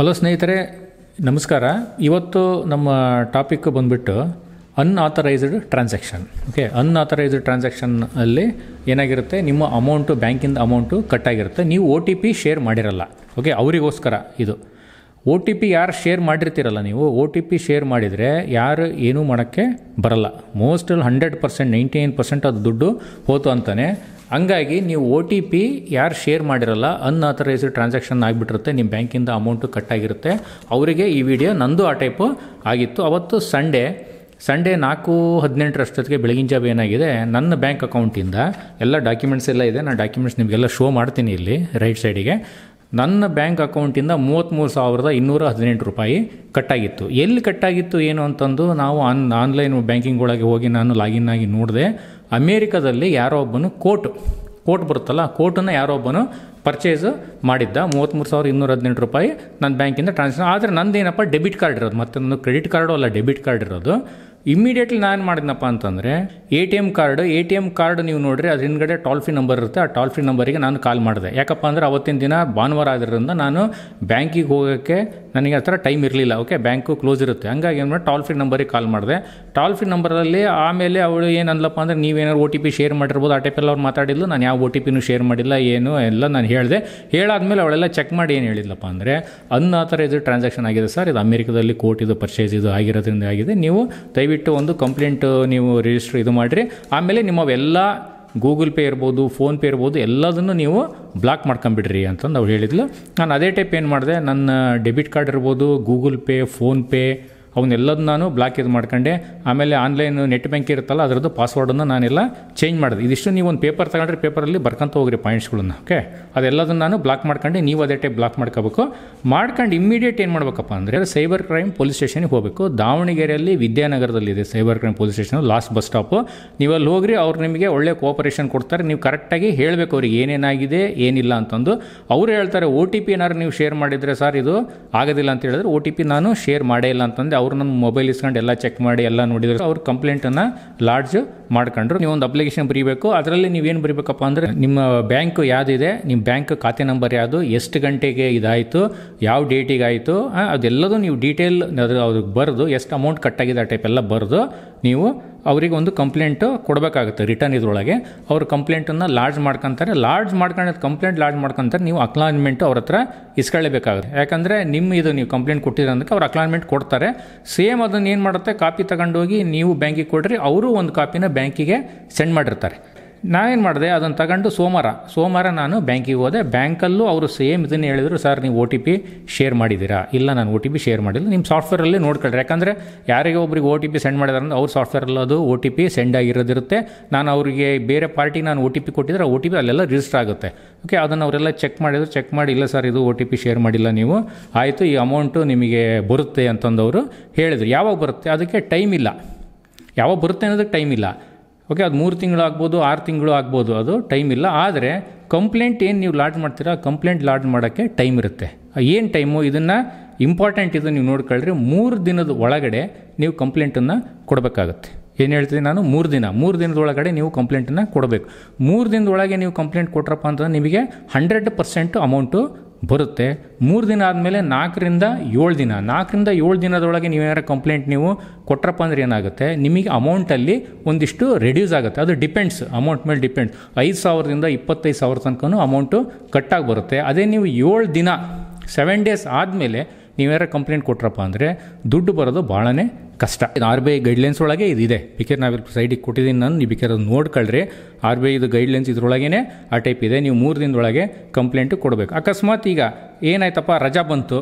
hello ಸ್ನೇಹಿತರೆ ನಮಸ್ಕಾರ ಇವತ್ತು ನಮ್ಮ ಟಾಪಿಕ್ ಬಂದುಬಿಟ್ಟು unauthorised transaction okay unauthorised transaction ಅಲ್ಲಿ ಏನಾಗಿರುತ್ತೆ ನಿಮ್ಮ ಅಮೌಂಟು ಬ್ಯಾಂಕಿಂದ ಅಮೌಂಟು ಕಟ್ ಆಗಿರುತ್ತೆ ನೀವು ಓ ಟಿ ಪಿ ಶೇರ್ ಮಾಡಿರಲ್ಲ ಓಕೆ ಅವರಿಗೋಸ್ಕರ ಇದು ಒ ಟಿ ಪಿ ಯಾರು ಶೇರ್ ಮಾಡಿರ್ತೀರಲ್ಲ ನೀವು ಒ ಟಿ ಪಿ ಶೇರ್ ಮಾಡಿದರೆ ಯಾರು ಏನೂ ಮಾಡೋಕ್ಕೆ ಬರಲ್ಲ mostly hundred percent ninety nine percent ಅದು ದುಡ್ಡು ಹೋತು ಅಂತಲೇ ಹಂಗಾಗಿ ನೀವು ಒ ಟಿ ಪಿ ಯಾರು ಶೇರ್ ಮಾಡಿರಲ್ಲ ಅನ್ಆಥರೈಸ್ಡ್ ಟ್ರಾನ್ಸಾಕ್ಷನ್ ಆಗಿಬಿಟ್ಟಿರುತ್ತೆ ನಿಮ್ಮ ಬ್ಯಾಂಕಿಂದ ಅಮೌಂಟು ಕಟ್ಟಾಗಿರುತ್ತೆ ಅವರಿಗೆ ಈ ವಿಡಿಯೋ ನಂದು ಆ ಟೈಪು ಆಗಿತ್ತು ಅವತ್ತು ಸಂಡೇ ಸಂಡೇ ನಾಲ್ಕು ಹದಿನೆಂಟರಷ್ಟೊತ್ತಿಗೆ ಬೆಳಗಿನ ಜಾಬ್ ಏನಾಗಿದೆ ನನ್ನ ಬ್ಯಾಂಕ್ ಅಕೌಂಟಿಂದ ಎಲ್ಲ ಡಾಕ್ಯುಮೆಂಟ್ಸ್ ಎಲ್ಲ ಇದೆ ನಾನು ಡಾಕ್ಯುಮೆಂಟ್ಸ್ ನಿಮಗೆಲ್ಲ ಶೋ ಮಾಡ್ತೀನಿ ಇಲ್ಲಿ ರೈಟ್ ಸೈಡಿಗೆ ನನ್ನ ಬ್ಯಾಂಕ್ ಅಕೌಂಟಿಂದ ಮೂವತ್ತ್ಮೂರು ಸಾವಿರದ ಇನ್ನೂರ ಹದಿನೆಂಟು ರೂಪಾಯಿ ಕಟ್ಟಾಗಿತ್ತು ಎಲ್ಲಿ ಕಟ್ಟಾಗಿತ್ತು ಏನು ಅಂತಂದು ನಾವು ಆನ್ ಆನ್ಲೈನ್ ಬ್ಯಾಂಕಿಂಗ್ ಒಳಗೆ ಹೋಗಿ ನಾನು ಲಾಗಿನ್ ಆಗಿ ನೋಡಿದೆ ಅಮೇರಿಕಾದಲ್ಲಿ ಯಾರೋ ಒಬ್ಬನು ಕೋಟ್ ಕೋಟ್ ಬರುತ್ತಲ್ಲ ಕೋಟನ್ನು ಯಾರೋ ಒಬ್ಬನು ಪರ್ಚೇಸ್ ಮಾಡಿದ್ದ ಮೂವತ್ತ್ಮೂರು ಸಾವಿರದ ಇನ್ನೂರ ಹದಿನೆಂಟು ರೂಪಾಯಿ ನನ್ನ ಬ್ಯಾಂಕಿಂದ ಟ್ರಾನ್ಸ್ಫರ್ ಆದರೆ ನಂದೇನಪ್ಪ ಡೆಬಿಟ್ ಕಾರ್ಡ್ ಇರೋದು ಮತ್ತೆ ನನ್ನ ಕ್ರೆಡಿಟ್ ಕಾರ್ಡು ಅಲ್ಲ ಡೆಬಿಟ್ ಕಾರ್ಡ್ ಇರೋದು ಇಮ್ಮಿಡಿಯೇಟ್ಲಿ ನಾನು ಮಾಡಿದ್ನಪ್ಪ ಅಂತಂದರೆ A T M card A T M card ನೀವು ನೋಡಿರಿ ಅದ್ರ ಹಿಂದ್ಗಡೆ ಟೋಲ್ ಫ್ರೀ ನಂಬರ್ ಇರುತ್ತೆ ಆ ಟೋಲ್ ಫ್ರೀ ನಂಬರಿಗೆ ನಾನು ಕಾಲ್ ಮಾಡಿದೆ ಯಾಕಪ್ಪ ಅಂದರೆ ಅವತ್ತಿನ ದಿನ ಭಾನುವಾರ ಆದ್ರಿಂದ ನಾನು ಬ್ಯಾಂಕಿಗೆ ಹೋಗೋಕ್ಕೆ ನನಗೆ ಆ ಥರ ಟೈಮ್ ಇರಲಿಲ್ಲ ಓಕೆ ಬ್ಯಾಂಕು ಕ್ಲೋಸ್ ಇರುತ್ತೆ ಹಂಗಾಗಿ ಏನು ಮಾಡಿ ಟೋಲ್ ಫ್ರೀ ನಂಬರಿಗೆ ಕಾಲ್ ಮಾಡಿದೆ ಟೋಲ್ ಫ್ರೀ ನಂಬರಲ್ಲಿ ಆಮೇಲೆ ಅವಳು ಏನು ಅಂದ್ಲಪ್ಪ ಅಂದರೆ ನೀವೇನಾದ್ರು ಒ ಟಿ ಪಿ ಶೇರ್ ಮಾಡಿರ್ಬೋದು ಆ ಟೈಪೆಲ್ಲ ಅವ್ರು ಮಾತಾಡಿದ್ಲು ನಾನು ಯಾವ ಒ ಟಿ ಪಿನೂ ಶೇರ್ ಮಾಡಿಲ್ಲ ಏನು ಎಲ್ಲ ನಾನು ಹೇಳಿದೆ ಹೇಳಾದ್ಮೇಲೆ ಅವಳೆಲ್ಲ ಚೆಕ್ ಮಾಡಿ ಏನು ಹೇಳಿದ್ಲಪ್ಪ ಅಂದರೆ ಅನ್ನ ಆ ಥರ ಇದು ಟ್ರಾನ್ಸಾಕ್ಷನ್ ಆಗಿದೆ ಸರ್ ಇದು ಅಮೆರಿಕದಲ್ಲಿ ಕೋರ್ಟ್ ಇದು ಪರ್ಚೇಸ್ ಇದು ಆಗಿರೋದ್ರಿಂದ ಆಗಿದೆ ನೀವು ದಯವಿಟ್ಟು ದಯವಿಟ್ಟು ಒಂದು ಕಂಪ್ಲೇಂಟ್ ನೀವು ರಿಜಿಸ್ಟರ್ ಇದು ಮಾಡಿರಿ ಆಮೇಲೆ ನಿಮ್ಮ ಅವೆಲ್ಲ ಗೂಗಲ್ ಪೇ ಇರ್ಬೋದು ಫೋನ್ಪೇ ಇರ್ಬೋದು ಎಲ್ಲದನ್ನು ನೀವು ಬ್ಲಾಕ್ ಮಾಡ್ಕೊಂಬಿಡ್ರಿ ಅಂತಂದು ಅವ್ರು ಹೇಳಿದ್ಲು ನಾನು ಅದೇ ಟೈಪ್ ಏನು ಮಾಡಿದೆ ನನ್ನ ಡೆಬಿಟ್ ಕಾರ್ಡ್ ಇರ್ಬೋದು ಗೂಗಲ್ ಪೇ ಫೋನ್ಪೇ ಅವನ್ನೆಲ್ಲದನ್ನ ನಾನು ಬ್ಲಾಕ್ ಇದು ಮಾಡ್ಕೊಂಡೆ ಆಮೇಲೆ ಆನ್ಲೈನ್ ನೆಟ್ ಬ್ಯಾಂಕ್ ಇರುತ್ತಲ್ಲ ಅದರದ್ದು ಪಾಸ್ವರ್ಡನ್ನು ನಾನೆಲ್ಲ ಚೇಂಜ್ ಮಾಡಿದೆ ಇದಿಷ್ಟು ನೀವು ಒಂದು ಪೇಪರ್ ತಗೊಂಡ್ರೆ ಪೇಪರಲ್ಲಿ ಬರ್ಕೊಂತ ಹೋಗ್ರಿ ಪಾಯಿಂಟ್ಸ್ಗಳನ್ನ ಓಕೆ ಅದೆಲ್ಲದನ್ನು ನಾನು ಬ್ಲಾಕ್ ಮಾಡ್ಕೊಂಡು ನೀವು ಅದೇ ಟೈಪ್ ಬ್ಲಾಕ್ ಮಾಡ್ಕೋಬೇಕು ಮಾಡ್ಕೊಂಡು ಇಮ್ಮಿಡಿಯೇಟ್ ಏನು ಮಾಡ್ಬೇಕಪ್ಪ ಅಂದರೆ ಸೈಬರ್ ಕ್ರೈಮ್ ಪೊಲೀಸ್ ಸ್ಟೇಷನ್ಗೆ ಹೋಗಬೇಕು ದಾವಣಗೆರೆಯಲ್ಲಿ ವಿದ್ಯಾನಗರದಲ್ಲಿದೆ cyber crime police station last bus stop ನೀವು ಅಲ್ಲಿ ಹೋಗ್ರಿ ಅವ್ರು ನಿಮಗೆ ಒಳ್ಳೆ ಕೋಆಪರೇಷನ್ ಕೊಡ್ತಾರೆ ನೀವು ಕರೆಕ್ಟಾಗಿ ಹೇಳಬೇಕು ಅವ್ರಿಗೆ ಏನೇನಾಗಿದೆ ಏನಿಲ್ಲ ಅಂತಂದು ಅವರು ಹೇಳ್ತಾರೆ ಓ ಟಿ ಪಿ ಏನಾದ್ರು ನೀವು ಶೇರ್ ಮಾಡಿದರೆ ಸರ್ ಇದು ಆಗೋದಿಲ್ಲ ಅಂತ ಹೇಳಿದ್ರೆ ಓ ಟಿ ಪಿ ನಾನು ಶೇರ್ ಮಾಡೇ ಇಲ್ಲ ಅಂತಂದು ಅವ್ರು ನಮ್ಮ ಮೊಬೈಲ್ ಇಸ್ಕೊಂಡು ಎಲ್ಲ ಚೆಕ್ ಮಾಡಿ ಎಲ್ಲ ನೋಡಿದ್ರು ಅವ್ರ ಕಂಪ್ಲೇಂಟನ್ನು ಲಾಡ್ಜ್ ಮಾಡ್ಕೊಂಡ್ರು ನೀವು ಒಂದು ಅಪ್ಲಿಕೇಶನ್ ಬರೀಬೇಕು ಅದರಲ್ಲಿ ನೀವೇನು ಬರೀಬೇಕಪ್ಪ ಅಂದರೆ ನಿಮ್ಮ ಬ್ಯಾಂಕ್ ಯಾವುದಿದೆ ನಿಮ್ಮ ಬ್ಯಾಂಕ್ ಖಾತೆ ನಂಬರ್ ಯಾವುದು ಎಷ್ಟು ಗಂಟೆಗೆ ಇದಾಯಿತು ಯಾವ ಡೇಟಿಗೆ ಆಯಿತು ಅದೆಲ್ಲದೂ ನೀವು ಡೀಟೇಲ್ ಅದ್ರ ಅವ್ರಿಗೆ ಬರೆದು ಎಷ್ಟು ಅಮೌಂಟ್ ಕಟ್ಟಾಗಿದೆ ಆ ಟೈಪ್ ಎಲ್ಲ ಬರೆದು ನೀವು ಅವರಿಗೆ ಒಂದು ಕಂಪ್ಲೇಂಟು ಕೊಡಬೇಕಾಗುತ್ತೆ ರಿಟರ್ನ್ ಇದರೊಳಗೆ ಅವ್ರ ಕಂಪ್ಲೇಂಟನ್ನು ಲಾಡ್ಜ್ ಮಾಡ್ಕೊತಾರೆ ಲಾಡ್ಜ್ ಮಾಡ್ಕೊಂಡಿದ್ದು ಕಂಪ್ಲೇಂಟ್ ಲಾಡ್ಜ್ ಮಾಡ್ಕೊಂತಾರೆ ನೀವು ಅಕ್ಲಾನ್ಮೆಂಟ್ ಅವ್ರ ಹತ್ರ ಇಸ್ಕೊಳ್ಳೇಬೇಕಾಗುತ್ತೆ ಯಾಕಂದರೆ ನಿಮ್ಮ ಇದು ನೀವು ಕಂಪ್ಲೇಂಟ್ ಕೊಟ್ಟಿರೋದಕ್ಕೆ ಅವ್ರು ಅಕ್ಲಾನ್ಮೆಂಟ್ ಕೊಡ್ತಾರೆ ಸೇಮ್ ಅದನ್ನು ಏನು ಮಾಡುತ್ತೆ ಕಾಪಿ ತಗೊಂಡೋಗಿ ನೀವು ಬ್ಯಾಂಕಿಗೆ ಕೊಡ್ರಿ ಅವರು ಒಂದು ಕಾಪಿನ ಬ್ಯಾಂಕಿಗೆ ಸೆಂಡ್ ಮಾಡಿರ್ತಾರೆ ನಾನೇನು ಮಾಡಿದೆ ಅದನ್ನು ತಗೊಂಡು ಸೋಮವಾರ ಸೋಮವಾರ ನಾನು ಬ್ಯಾಂಕಿಗೆ ಹೋದೆ ಬ್ಯಾಂಕಲ್ಲೂ ಅವರು ಸೇಮ್ ಇದನ್ನು ಹೇಳಿದರು ಸರ್ ನೀವು ಓ ಟಿ ಪಿ ಶೇರ್ ಮಾಡಿದ್ದೀರಾ ಇಲ್ಲ ನಾನು ಒ ಟಿ ಪಿ ಶೇರ್ ಮಾಡಿಲ್ಲ ನಿಮ್ಮ ಸಾಫ್ಟ್ವೇರಲ್ಲಿ ನೋಡ್ಕೊಳ್ಳಿ ಯಾಕಂದರೆ ಯಾರಿಗೆ ಒಬ್ರಿಗೆ ಒ ಟಿ ಪಿ ಸೆಂಡ್ ಮಾಡಿದಾರೆ ಅಂದರೆ ಅವ್ರ ಸಾಫ್ಟ್ವೇರಲ್ಲಿ ಅದು ಒ ಟಿ ಪಿ ಸೆಂಡ್ ಆಗಿರೋದಿರುತ್ತೆ ನಾನು ಅವರಿಗೆ ಬೇರೆ ಪಾರ್ಟಿಗೆ ನಾನು ಓ ಟಿ ಪಿ ಕೊಟ್ಟಿದ್ರೆ ಓ ಟಿ ಪಿ ಅಲ್ಲೆಲ್ಲ ರಿಜಿಸ್ಟರ್ ಆಗುತ್ತೆ ಓಕೆ ಅದನ್ನು ಅವರೆಲ್ಲ ಚೆಕ್ ಮಾಡಿದ್ರು ಚೆಕ್ ಮಾಡಿ ಇಲ್ಲ ಸರ್ ಇದು ಒ ಟಿ ಪಿ ಶೇರ್ ಮಾಡಿಲ್ಲ ನೀವು ಆಯಿತು ಈ ಅಮೌಂಟು ನಿಮಗೆ ಬರುತ್ತೆ ಅಂತಂದವರು ಹೇಳಿದರು ಯಾವಾಗ ಬರುತ್ತೆ ಅದಕ್ಕೆ ಟೈಮ್ ಇಲ್ಲ ಯಾವಾಗ ಬರುತ್ತೆ ಅನ್ನೋದಕ್ಕೆ ಟೈಮ್ ಇಲ್ಲ ಓಕೆ ಅದು ಮೂರು ತಿಂಗಳು ಆಗ್ಬೋದು ಆರು ತಿಂಗಳು ಆಗ್ಬೋದು ಅದು ಟೈಮ್ ಇಲ್ಲ ಆದರೆ ಕಂಪ್ಲೇಂಟ್ ಏನು ನೀವು ಲಾಡ್ ಮಾಡ್ತೀರಾ ಕಂಪ್ಲೇಂಟ್ ಲಾಡ್ ಮಾಡೋಕ್ಕೆ ಟೈಮ್ ಇರುತ್ತೆ ಏನು ಟೈಮು ಇದನ್ನು ಇಂಪಾರ್ಟೆಂಟ್ ಇದು ನೀವು ನೋಡ್ಕೊಳ್ರಿ ಮೂರು ದಿನದ ಒಳಗಡೆ ನೀವು ಕಂಪ್ಲೇಂಟನ್ನು ಕೊಡಬೇಕಾಗತ್ತೆ ಏನು ಹೇಳ್ತೀನಿ ನಾನು ಮೂರು ದಿನ ಮೂರು ದಿನದ ಒಳಗಡೆ ನೀವು ಕಂಪ್ಲೇಂಟನ್ನು ಕೊಡಬೇಕು ಮೂರು ದಿನದ ಒಳಗೆ ನೀವು ಕಂಪ್ಲೇಂಟ್ ಕೊಟ್ರಪ್ಪ ಅಂತಂದ್ರೆ ನಿಮಗೆ ಹಂಡ್ರೆಡ್ ಪರ್ಸೆಂಟ್ ಅಮೌಂಟು ಬರುತ್ತೆ ಮೂರು ದಿನ ಆದಮೇಲೆ ನಾಲ್ಕರಿಂದ ಏಳು ದಿನ ನಾಲ್ಕರಿಂದ ಏಳು ದಿನದೊಳಗೆ ನೀವೇನಾರ ಕಂಪ್ಲೇಂಟ್ ನೀವು ಕೊಟ್ರಪ್ಪ ಅಂದ್ರೆ ಏನಾಗುತ್ತೆ ನಿಮಗೆ ಅಮೌಂಟಲ್ಲಿ ಒಂದಿಷ್ಟು ರೆಡ್ಯೂಸ್ ಆಗುತ್ತೆ ಅದು ಡಿಪೆಂಡ್ಸ್ ಅಮೌಂಟ್ ಮೇಲೆ ಡಿಪೆಂಡ್ ಐದು ಸಾವಿರದಿಂದ ಇಪ್ಪತ್ತೈದು ಸಾವಿರ ತನಕ ಅಮೌಂಟು ಕಟ್ಟಾಗಿ ಬರುತ್ತೆ ಅದೇ ನೀವು ಏಳು ದಿನ ಸೆವೆನ್ ಡೇಸ್ ಆದಮೇಲೆ ನೀವೇನಾರ ಕಂಪ್ಲೇಂಟ್ ಕೊಟ್ರಪ್ಪ ಅಂದರೆ ದುಡ್ಡು ಬರೋದು ಭಾಳನೇ ಕಷ್ಟ ಇದು ಆರ್ ಬಿ ಐ ಗೈಡ್ಲೈನ್ಸ್ ಒಳಗೆ ಇದಿದೆ ಬಿಕೇರ್ ನಾವು ಸೈಡಿಗೆ ಕೊಟ್ಟಿದ್ದೀನಿ ನಾನು ನೀವು ಬಿಕೇರ್ ಅದು ನೋಡ್ಕೊಳ್ರಿ ಆರ್ ಬಿ ಐದು ಗೈಡ್ಲೈನ್ಸ್ ಇದ್ರೊಳಗೇ ಆ ಟೈಪ್ ಇದೆ ನೀವು ಮೂರು ದಿನದೊಳಗೆ ಕಂಪ್ಲೇಂಟು ಕೊಡಬೇಕು ಅಕಸ್ಮಾತ್ ಈಗ ಏನಾಯ್ತಪ್ಪ ರಜಾ ಬಂತು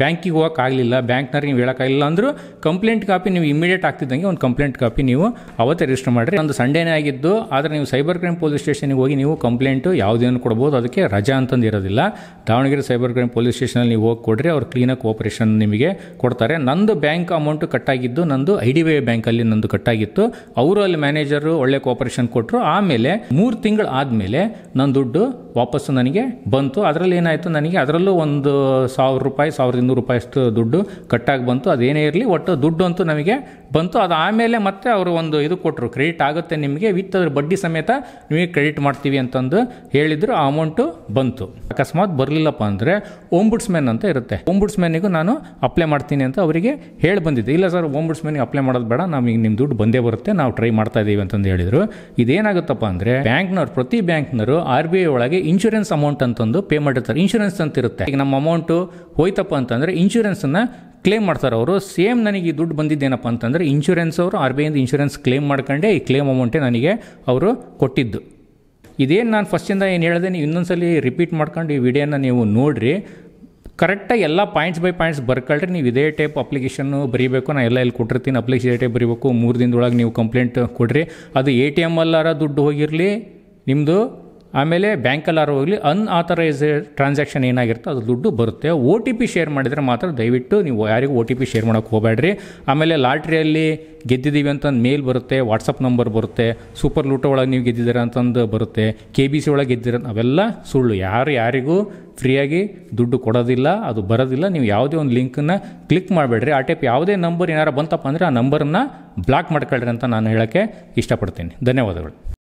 ಬ್ಯಾಂಕಿಗೆ ಹೋಗೋಕ್ಕಾಗಲಿಲ್ಲ ಬ್ಯಾಂಕ್ನವ್ರಿಗೆ ನೀವು ಹೇಳೋಕ್ಕಾಗಿಲ್ಲ ಅಂದರೂ ಕಂಪ್ಲೇಂಟ್ ಕಾಪಿ ನೀವು ಇಮಿಡಿಯೇಟ್ ಆಗ್ತಿದ್ದಂಗೆ ಒಂದು ಕಂಪ್ಲೇಂಟ್ ಕಾಪಿ ನೀವು ಅವತ್ತೇ ರಿಜಿಸ್ಟರ್ ಮಾಡಿರಿ ಒಂದು ಸಂಡೇನೇ ಆಗಿದ್ದು ಆದರೆ ನೀವು ಸೈಬರ್ ಕ್ರೈಮ್ ಪೊಲೀಸ್ ಸ್ಟೇಷನ್ಗೆ ಹೋಗಿ ನೀವು ಕಂಪ್ಲೇಂಟು ಯಾವುದೇನು ಕೊಡ್ಬೋದು ಅದಕ್ಕೆ ರಜಾ ಅಂತಂದು ಇರೋದಿಲ್ಲ ದಾವಣಗೆರೆ ಸೈಬರ್ ಕ್ರೈಮ್ ಪೊಲೀಸ್ ಸ್ಟೇಷನಲ್ಲಿ ನೀವು ಹೋಗಿ ಕೊಡ್ರಿ ಅವ್ರು ಕ್ಲೀನಾಗಿ ಕೋಪರೇಷನ್ ನಿಮಗೆ ಕೊಡ್ತಾರೆ ನಂದು ಬ್ಯಾಂಕ್ ಅಮೌಂಟ್ ಕಟ್ಟಾಗಿದ್ದು ನಂದು ಐ ಡಿ ಬಿ ಐ ಬ್ಯಾಂಕಲ್ಲಿ ನಂದು ಕಟ್ಟಾಗಿತ್ತು ಅವರು ಅಲ್ಲಿ ಮ್ಯಾನೇಜರು ಒಳ್ಳೆ ಕೋಪರೇಷನ್ ಕೊಟ್ಟರು ಆಮೇಲೆ ಮೂರು ತಿಂಗಳು ಆದಮೇಲೆ ನನ್ನ ದುಡ್ಡು ವಾಪಸ್ಸು ನನಗೆ ಬಂತು ಅದರಲ್ಲಿ ಏನಾಯಿತು ನನಗೆ ಅದರಲ್ಲೂ ಒಂದು ಸಾವಿರ ರೂಪಾಯಿ ಸಾವಿರದ ಇನ್ನೂರು ರೂಪಾಯಿ ಅಷ್ಟು ದುಡ್ಡು ಕಟ್ಟಾಗಿ ಬಂತು ಅದೇನೇ ಇರಲಿ ಒಟ್ಟು ದುಡ್ಡು ಅಂತೂ ನಮಗೆ ಬಂತು ಅದು ಆಮೇಲೆ ಮತ್ತೆ ಅವರು ಒಂದು ಇದು ಕೊಟ್ಟರು ಕ್ರೆಡಿಟ್ ಆಗುತ್ತೆ ನಿಮಗೆ ವಿತ್ ಅದ್ರ ಬಡ್ಡಿ ಸಮೇತ ನಿಮಗೆ ಕ್ರೆಡಿಟ್ ಮಾಡ್ತೀವಿ ಅಂತಂದು ಹೇಳಿದರು ಆ ಅಮೌಂಟು ಬಂತು ಅಕಸ್ಮಾತ್ ಬರಲಿಲ್ಲಪ್ಪ ಅಂದರೆ ಓಂಬುಡ್ಸ್ಮ್ಯಾನ್ ಅಂತ ಇರುತ್ತೆ ಓಂಬುಡ್ಸ್ಮೆನಿಗೂ ನಾನು ಅಪ್ಲೈ ಮಾಡ್ತೀನಿ ಅಂತ ಅವರಿಗೆ ಹೇಳಿ ಬಂದಿದ್ದೆ ಇಲ್ಲ ಸರ್ ಓಂಬುಡ್ಸ್ಮೆನಿಗೆ ಅಪ್ಲೈ ಮಾಡೋದು ಬೇಡ ನಮಗೆ ನಿಮ್ಮ ದುಡ್ಡು ಬಂದೇ ಬರುತ್ತೆ ನಾವು ಟ್ರೈ ಮಾಡ್ತಾ ಇದ್ದೀವಿ ಅಂತಂದು ಹೇಳಿದರು ಇದೇನಾಗುತ್ತಪ್ಪ ಅಂದರೆ ಬ್ಯಾಂಕ್ನವ್ರು ಪ್ರತಿ ಬ್ಯಾಂಕ್ನವರು ಆರ್ ಬಿ ಐ ಒಳಗೆ ಇನ್ಶೂರೆನ್ಸ್ ಅಮೌಂಟ್ ಅಂತಂದು ಪೇ ಮಾಡಿರ್ತಾರೆ ಇನ್ಶೂರೆನ್ಸ್ ಅಂತ ಇರುತ್ತೆ ಈಗ ನಮ್ಮ ಅಮೌಂಟು ಹೋಯ್ತಪ್ಪ ಅಂತಂದರೆ ಇನ್ಶೂರೆನ್ಸನ್ನು ಕ್ಲೇಮ್ ಮಾಡ್ತಾರೆ ಅವರು ಸೇಮ್ ನನಗೆ ಈ ದುಡ್ಡು ಬಂದಿದ್ದೇನಪ್ಪ ಅಂತಂದರೆ ಇನ್ಶೂರೆನ್ಸ್ ಅವರು ಆರ್ ಬಿ ಐಯಿಂದ ಇನ್ಶೂರೆನ್ಸ್ ಕ್ಲೇಮ್ ಮಾಡ್ಕೊಂಡೆ ಈ ಕ್ಲೇಮ್ ಅಮೌಂಟೇ ನನಗೆ ಅವರು ಕೊಟ್ಟಿದ್ದು ಇದೇನು ನಾನು ಫಸ್ಟಿಂದ ಏನು ಹೇಳಿದೆ ನೀವು ಇನ್ನೊಂದ್ಸಲಿ ರಿಪೀಟ್ ಮಾಡ್ಕೊಂಡು ಈ ವಿಡಿಯೋನ ನೀವು ನೋಡಿರಿ ಕರೆಕ್ಟಾಗಿ ಎಲ್ಲ ಪಾಯಿಂಟ್ಸ್ ಬೈ ಪಾಯಿಂಟ್ಸ್ ಬರ್ಕೊಳ್ರಿ ನೀವು ಇದೇ ಟೈಪ್ ಅಪ್ಲಿಕೇಶನ್ನು ಬರೀಬೇಕು ನಾನು ಎಲ್ಲ ಇಲ್ಲಿ ಕೊಟ್ಟಿರ್ತೀನಿ ಅಪ್ಲಿಕೇಶನ್ ಇದೇ ಟೈಪ್ ಬರೀಬೇಕು ಮೂರು ದಿನದೊಳಗೆ ನೀವು ಕಂಪ್ಲೇಂಟ್ ಕೊಡಿರಿ ಅದು ಎ ಟಿ ಎಮ್ ಅಲ್ಲಾರ ದುಡ್ಡು ಹೋಗಿರಲಿ ನಿಮ್ಮದು ಆಮೇಲೆ ಆರು ಹೋಗಲಿ ಅನ್ಆಥರೈಸ್ಡ್ ಟ್ರಾನ್ಸಾಕ್ಷನ್ ಏನಾಗಿರುತ್ತೆ ಅದು ದುಡ್ಡು ಬರುತ್ತೆ ಓ ಟಿ ಪಿ ಶೇರ್ ಮಾಡಿದರೆ ಮಾತ್ರ ದಯವಿಟ್ಟು ನೀವು ಯಾರಿಗೂ ಓ ಟಿ ಪಿ ಶೇರ್ ಮಾಡೋಕ್ಕೆ ಹೋಗಬೇಡ್ರಿ ಆಮೇಲೆ ಲಾಟ್ರಿಯಲ್ಲಿ ಗೆದ್ದಿದ್ದೀವಿ ಅಂತಂದು ಮೇಲ್ ಬರುತ್ತೆ ವಾಟ್ಸಪ್ ನಂಬರ್ ಬರುತ್ತೆ ಸೂಪರ್ ಲೂಟೋ ಒಳಗೆ ನೀವು ಗೆದ್ದಿದ್ದೀರಾ ಅಂತಂದು ಬರುತ್ತೆ ಕೆ ಬಿ ಸಿ ಒಳಗೆ ಗೆದ್ದಿರ ಅವೆಲ್ಲ ಸುಳ್ಳು ಯಾರು ಯಾರಿಗೂ ಫ್ರೀಯಾಗಿ ದುಡ್ಡು ಕೊಡೋದಿಲ್ಲ ಅದು ಬರೋದಿಲ್ಲ ನೀವು ಯಾವುದೇ ಒಂದು ಲಿಂಕನ್ನು ಕ್ಲಿಕ್ ಮಾಡಬೇಡ್ರಿ ಆ ಟೈಪ್ ಯಾವುದೇ ನಂಬರ್ ಏನಾರು ಬಂತಪ್ಪ ಅಂದರೆ ಆ ನಂಬರನ್ನು ಬ್ಲಾಕ್ ಮಾಡ್ಕೊಳ್ರಿ ಅಂತ ನಾನು ಹೇಳೋಕ್ಕೆ ಇಷ್ಟಪಡ್ತೀನಿ ಧನ್ಯವಾದಗಳು